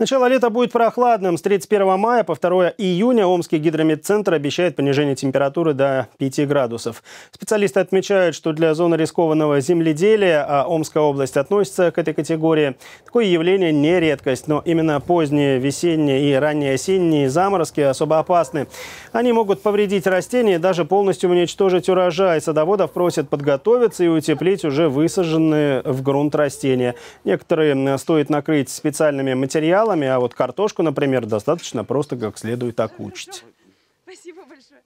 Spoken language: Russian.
Начало лета будет прохладным. С 31 мая по 2 июня Омский гидрометцентр обещает понижение температуры до 5 градусов. Специалисты отмечают, что для зоны рискованного земледелия, а Омская область относится к этой категории, такое явление не редкость. Но именно поздние весенние и ранние осенние заморозки особо опасны. Они могут повредить растения и даже полностью уничтожить урожай. Садоводов просят подготовиться и утеплить уже высаженные в грунт растения. Некоторые э, стоит накрыть специальными материалами, материалами, а вот картошку, например, достаточно просто как следует окучить. Спасибо большое.